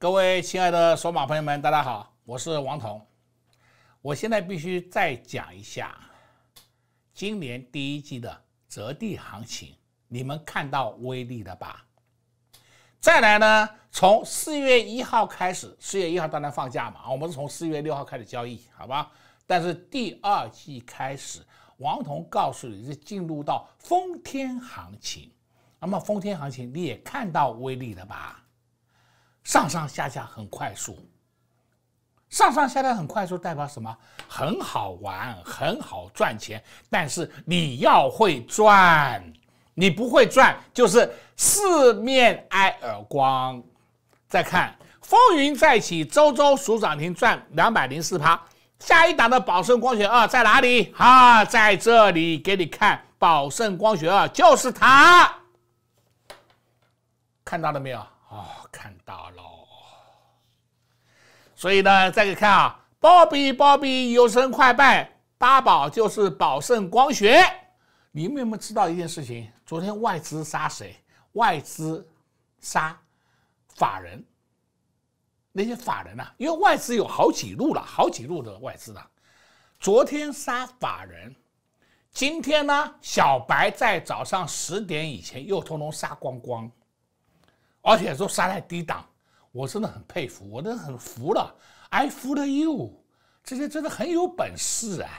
各位亲爱的索马朋友们，大家好，我是王彤。我现在必须再讲一下今年第一季的折地行情，你们看到威力了吧？再来呢，从四月一号开始，四月一号当然放假嘛，我们是从四月六号开始交易，好吧？但是第二季开始，王彤告诉你，是进入到封天行情。那么封天行情，你也看到威力了吧？上上下下很快速，上上下下很快速代表什么？很好玩，很好赚钱。但是你要会赚，你不会赚就是四面挨耳光。再看风云再起，周周数涨停赚两百零四趴。下一档的宝胜光学二在哪里？哈，在这里给你看宝胜光学二，就是它。看到了没有？哦，看。所以呢，再给看啊，鲍比鲍比有生快败，八宝就是宝盛光学。你们有没有知道一件事情？昨天外资杀谁？外资杀法人，那些法人呐，因为外资有好几路了，好几路的外资了。昨天杀法人，今天呢，小白在早上十点以前又通通杀光光，而且说杀在低档。我真的很佩服，我都很服了，I 服了 you，这些真的很有本事啊，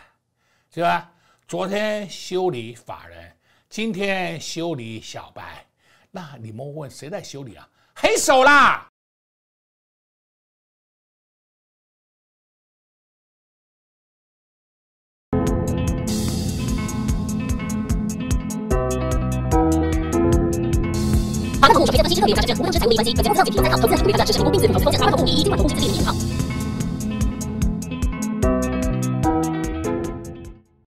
是吧？昨天修理法人，今天修理小白，那你们问谁在修理啊？黑手啦！首先分析侧面加成卷，同时采用物理分析，本卷为超级题，三套同样难度的试只是成功并选的投资方向。八套物理一、金网公题自己的命号。